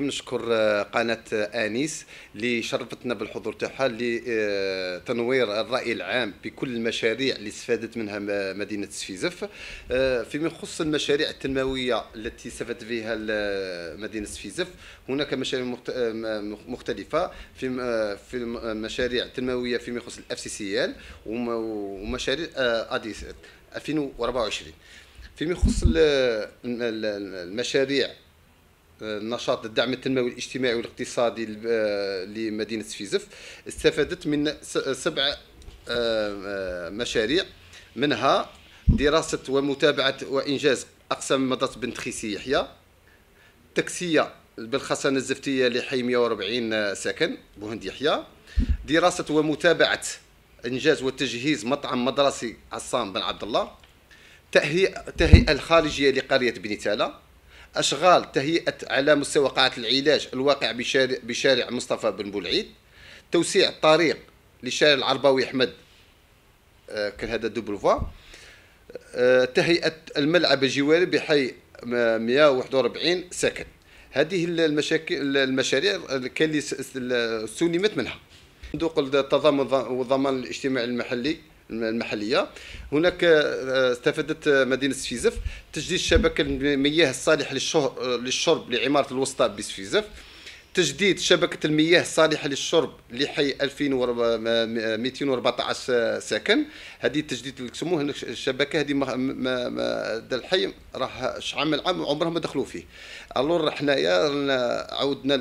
نشكر آه، قناه آه، انيس اللي شرفتنا بالحضور تاعها لتنوير آه، الراي العام بكل المشاريع اللي استفادت منها مدينه سفيزف فيما يخص المشاريع التنمويه التي استفادت فيها مدينه سفيزف هناك مشاريع مختلفه في في المشاريع التنمويه فيما يخص الاف سي سي ال ومشاريع اديس 2024 فيما يخص المشاريع النشاط الدعم التنموي الاجتماعي والاقتصادي آه، لمدينه فيزف استفادت من سبع آه، آه، مشاريع منها دراسه ومتابعه وانجاز اقسام مضات بنت خيسي يحيى تكسيه بالخسنة الزفتيه لحي 140 سكن بوهند يحيى دراسه ومتابعه انجاز وتجهيز مطعم مدرسي عصام بن عبد الله تهيئه الخارجيه لقريه بنتاله أشغال تهيئة على مستوى قاعة العلاج الواقع بشارع, بشارع مصطفى بن بولعيد توسيع الطريق لشارع العرباوي أحمد آه، كان هذا دوبل فوا آه، تهيئة الملعب الجواري بحي 141 سكن هذه المشاكل المشاريع اللي سلمت منها صندوق التضامن والضمان الاجتماعي المحلي المحليه هناك آه، استفادت آه، مدينه سفيزف تجديد شبكه المياه الصالحه آه، للشرب لعماره الوسطى بسفيزف تجديد شبكه المياه الصالحه للشرب لحي 2214 ساكن هذه التجديد اللي الشبكه هذه هذا الحي راه عام العام عمرهم ما دخلوا فيه الور حنايا عاودنا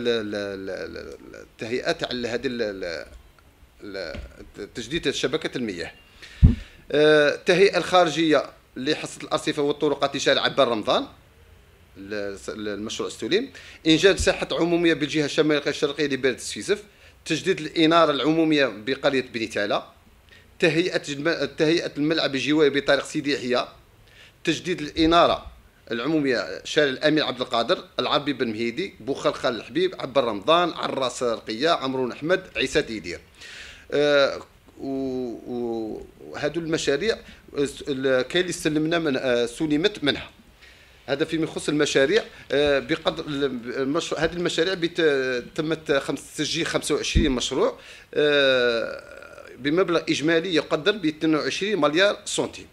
التهيئه تاع هذه تجديد شبكه المياه التهيئه آه، الخارجيه لحصه الارصفه والطرقات لشارع عبار رمضان المشروع السليم انجاز ساحه عموميه بالجهه الشماليه الشرقيه لبلد السيسف تجديد الاناره العموميه بقريه بنيتالا تهيئه تهيئه الملعب الجوي بطريق سيدي يحيى تجديد الاناره العموميه شارع الامير عبد القادر العربي بن مهيدي خال الحبيب عبد رمضان عراس رقيه عمرون احمد عيسى ديدير آه و, و هذو المشاريع كاين اللي استلمنا من آه، سلمت منها هذا فيما يخص المشاريع آه، بقدر المشروع هذه المشاريع تمت تسجيل 25 مشروع آه، بمبلغ اجمالي يقدر ب 22 مليار سنتيم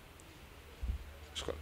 شكرا